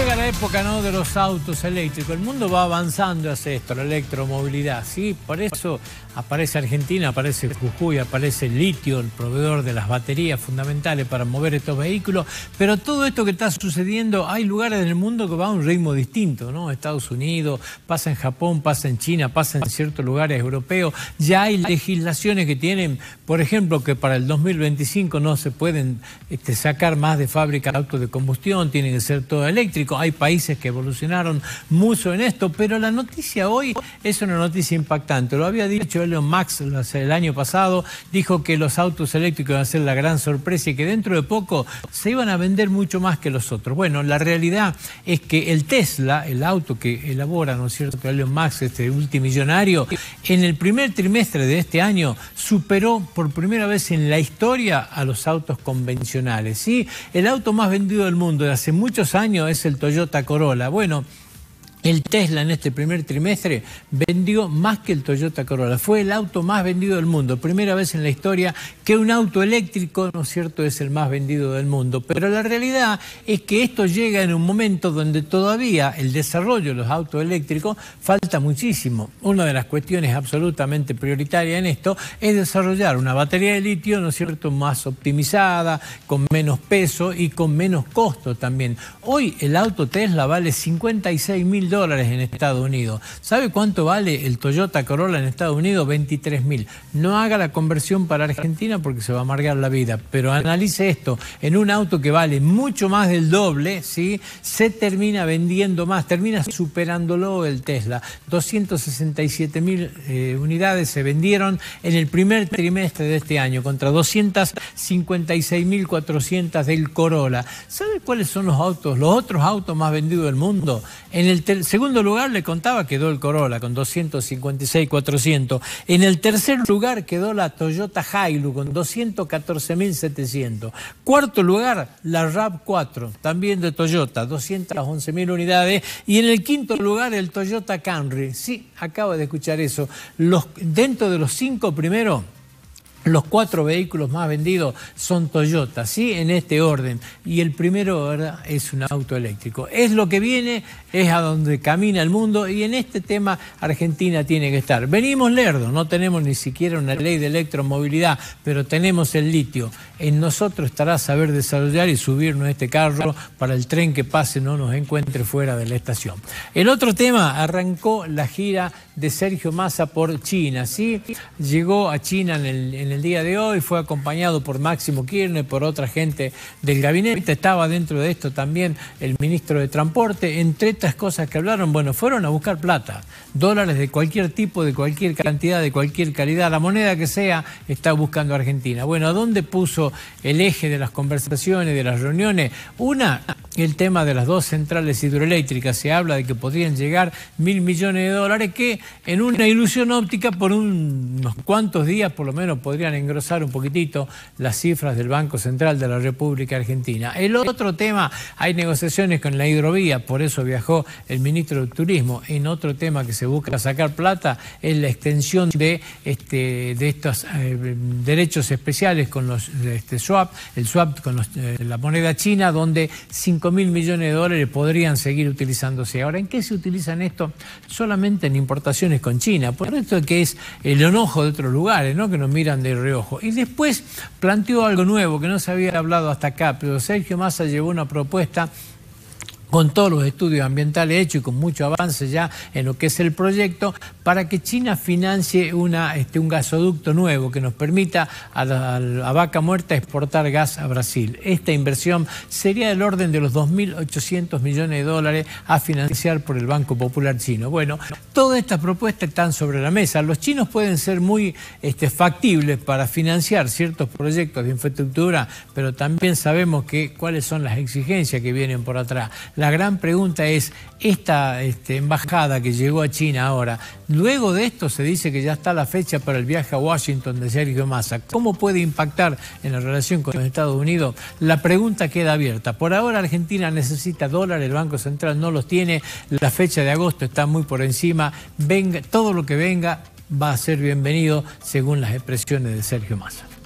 llega la época ¿no? de los autos eléctricos. El mundo va avanzando hacia esto, la electromovilidad. ¿sí? Por eso aparece Argentina, aparece Jujuy, aparece litio, el proveedor de las baterías fundamentales para mover estos vehículos. Pero todo esto que está sucediendo, hay lugares en el mundo que va a un ritmo distinto. ¿no? Estados Unidos, pasa en Japón, pasa en China, pasa en ciertos lugares europeos. Ya hay legislaciones que tienen, por ejemplo, que para el 2025 no se pueden este, sacar más de fábrica autos de combustión, tienen que ser todo eléctrico. Hay países que evolucionaron mucho en esto, pero la noticia hoy es una noticia impactante. Lo había dicho Elon Max el año pasado, dijo que los autos eléctricos iban a ser la gran sorpresa y que dentro de poco se iban a vender mucho más que los otros. Bueno, la realidad es que el Tesla, el auto que elabora, ¿no es cierto?, Elon Max, este multimillonario, en el primer trimestre de este año superó por primera vez en la historia a los autos convencionales. ¿sí? El auto más vendido del mundo de hace muchos años es el el Toyota Corolla. Bueno, el Tesla en este primer trimestre vendió más que el Toyota Corolla. Fue el auto más vendido del mundo. Primera vez en la historia que un auto eléctrico, ¿no es cierto?, es el más vendido del mundo. Pero la realidad es que esto llega en un momento donde todavía el desarrollo de los autos eléctricos falta muchísimo. Una de las cuestiones absolutamente prioritarias en esto es desarrollar una batería de litio, ¿no es cierto?, más optimizada, con menos peso y con menos costo también. Hoy el auto Tesla vale 56 mil dólares en Estados Unidos. ¿Sabe cuánto vale el Toyota Corolla en Estados Unidos? 23 mil. No haga la conversión para Argentina porque se va a amargar la vida, pero analice esto. En un auto que vale mucho más del doble, ¿sí? se termina vendiendo más, termina superándolo el Tesla. 267 mil eh, unidades se vendieron en el primer trimestre de este año contra 256.400 del Corolla. ¿Sabe cuáles son los autos, los otros autos más vendidos del mundo? En el el segundo lugar, le contaba, quedó el Corolla con 256.400. En el tercer lugar quedó la Toyota Hilux con 214.700. Cuarto lugar, la RAV4, también de Toyota, 211.000 unidades. Y en el quinto lugar, el Toyota Camry. Sí, acabo de escuchar eso. dentro de los cinco primeros los cuatro vehículos más vendidos son Toyota, ¿sí? En este orden. Y el primero, ¿verdad? Es un auto eléctrico. Es lo que viene, es a donde camina el mundo y en este tema Argentina tiene que estar. Venimos lerdo, no tenemos ni siquiera una ley de electromovilidad, pero tenemos el litio. En nosotros estará saber desarrollar y subirnos este carro para el tren que pase no nos encuentre fuera de la estación. El otro tema, arrancó la gira de Sergio Massa por China, ¿sí? Llegó a China en el en el día de hoy, fue acompañado por Máximo Kirchner, por otra gente del gabinete, estaba dentro de esto también el ministro de Transporte, entre otras cosas que hablaron, bueno, fueron a buscar plata, dólares de cualquier tipo, de cualquier cantidad, de cualquier calidad, la moneda que sea, está buscando Argentina. Bueno, ¿a dónde puso el eje de las conversaciones, de las reuniones? Una, el tema de las dos centrales hidroeléctricas. Se habla de que podrían llegar mil millones de dólares que en una ilusión óptica por unos cuantos días por lo menos podrían engrosar un poquitito las cifras del Banco Central de la República Argentina. El otro tema, hay negociaciones con la hidrovía, por eso viajó el ministro de Turismo. En otro tema que se busca sacar plata es la extensión de, este, de estos eh, derechos especiales con los este, swap, el swap con eh, la moneda china, donde mil millones de dólares podrían seguir utilizándose. Ahora, ¿en qué se utilizan esto? Solamente en importaciones con China. Por esto que es el enojo de otros lugares, ¿no? Que nos miran de reojo. Y después planteó algo nuevo que no se había hablado hasta acá, pero Sergio Massa llevó una propuesta con todos los estudios ambientales hechos y con mucho avance ya en lo que es el proyecto, para que China financie este, un gasoducto nuevo que nos permita a, la, Vaca Muerta exportar gas a Brasil. Esta inversión sería del orden de los 2.800 millones de dólares a financiar por el Banco Popular Chino. Bueno, todas estas propuestas están sobre la mesa. Los chinos pueden ser muy este, factibles para financiar ciertos proyectos de infraestructura, pero también sabemos cuáles son las exigencias que vienen por atrás la gran pregunta es, esta este, embajada que llegó a China ahora, luego de esto se dice que ya está la fecha para el viaje a Washington de Sergio Massa. ¿Cómo puede impactar en la relación con los Estados Unidos? La pregunta queda abierta. Por ahora Argentina necesita dólares, el Banco Central no los tiene, la fecha de agosto está muy por encima, venga, todo lo que venga va a ser bienvenido según las expresiones de Sergio Massa.